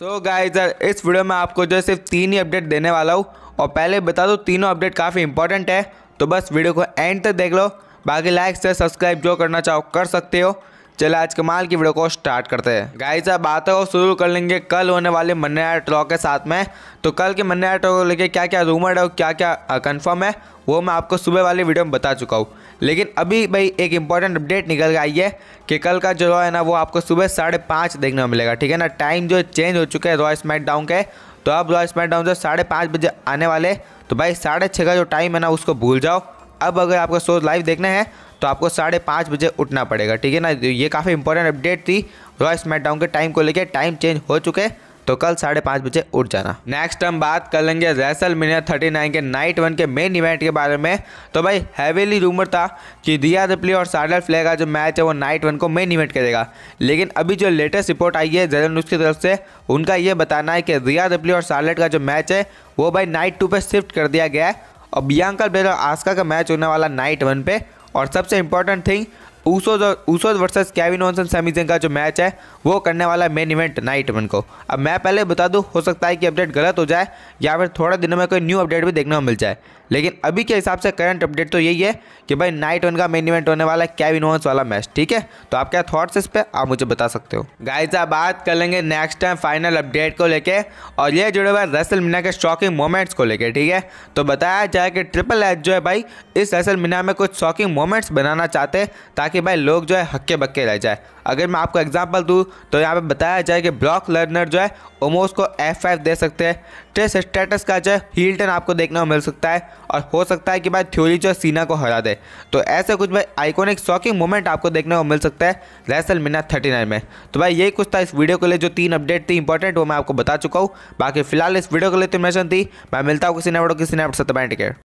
so guys इस video में आपको जो सिर्फ तीन ही अपडेट देने वाला हूँ और पहले बता दो तीनों अपडेट काफ़ी इंपॉर्टेंट है तो बस वीडियो को एंड तक देख लो बाकी लाइक से सब्सक्राइब जो करना चाहो कर सकते हो चले आज कमाल की वीडियो को स्टार्ट करते हैं गाइस अब बातों को शुरू कर लेंगे कल होने वाले आर ट्रॉ के साथ में तो कल के आर ट्रॉ को लेके क्या क्या रूमर है और क्या क्या कंफर्म है वो मैं आपको सुबह वाली वीडियो में बता चुका हूँ लेकिन अभी भाई एक इंपॉर्टेंट अपडेट निकल गया है कि कल का जो रॉ है ना वो आपको सुबह साढ़े पाँच देखने में मिलेगा ठीक है ना टाइम जो चेंज हो चुका है रॉ स्मैक डाउन के तो अब रॉ स्मैक डाउन जो साढ़े पाँच बजे आने वाले तो भाई साढ़े छः का जो टाइम है ना उसको भूल जाओ अब अगर आपको शो लाइव देखना है तो आपको साढ़े पाँच बजे उठना पड़ेगा ठीक है ना तो ये काफ़ी इंपॉर्टेंट अपडेट थी मैट डाउन के टाइम को लेकर टाइम चेंज हो चुके तो कल साढ़े पाँच बजे उठ जाना नेक्स्ट हम बात कर लेंगे रेसल मीनिया थर्टी नाइन के नाइट वन के मेन इवेंट के बारे में तो भाई हैवीली रूमर था कि दिया दपली और सार्डल फ्ले का जो मैच है वो नाइट वन को मेन इवेंट करेगा लेकिन अभी जो लेटेस्ट रिपोर्ट आई है जरल न्यूज़ की तरफ से उनका ये बताना है कि रिया दपली और सार्लेट का जो मैच है वो भाई नाइट टू पर शिफ्ट कर दिया गया है और बियांकल बेल और आस्का का मैच होने वाला नाइट वन पे और सबसे इम्पॉर्टेंट थिंग ऊसोज और Usos versus Kevin Owens Sami Zayn का जो मैच है वो करने वाला है मेन इवेंट नाइट वन को अब मैं पहले बता दूँ हो सकता है कि अपडेट गलत हो जाए या फिर थोड़ा दिनों में कोई न्यू अपडेट भी देखने को मिल जाए लेकिन अभी के हिसाब से करंट अपडेट तो यही है कि भाई नाइट वन का मेन इवेंट होने वाला है कैविन ऑनस वाला मैच ठीक है तो आप क्या थाट्स इस पर आप मुझे बता सकते हो गाइज आप बात कर लेंगे नेक्स्ट टाइम फाइनल अपडेट को लेकर और ये जुड़े हुए रसल मीना के शॉकिंग मोमेंट्स को लेकर ठीक है तो बताया जाए कि ट्रिपल एच जो है भाई इस रसल मीना में कुछ शॉकिंग मोमेंट्स बनाना चाहते हैं ताकि ताकि भाई लोग जो है हक्के बक्के रह जाए अगर मैं आपको एग्जांपल दूँ तो यहाँ पे बताया जाए कि ब्लॉक लर्नर जो है ओमोस को एफ फाइव दे सकते हैं ट्रेस स्टेटस का जो है हील आपको देखने को मिल सकता है और हो सकता है कि भाई थ्योरी जो है सीना को हरा दे तो ऐसे कुछ भाई आइकोनिक शॉकिंग मोमेंट आपको देखने को मिल सकता है रेसल मीना थर्टी नाइन में तो भाई यही कुछ था इस वीडियो के लिए जो तीन अपडेट थी इंपॉर्टेंट वो मैं आपको बता चुका हूँ बाकी फिलहाल इस वीडियो के लिए तो थी मैं मिलता हूँ किसी नेटवर्क किसी नेटवर्क सत्य तबाइन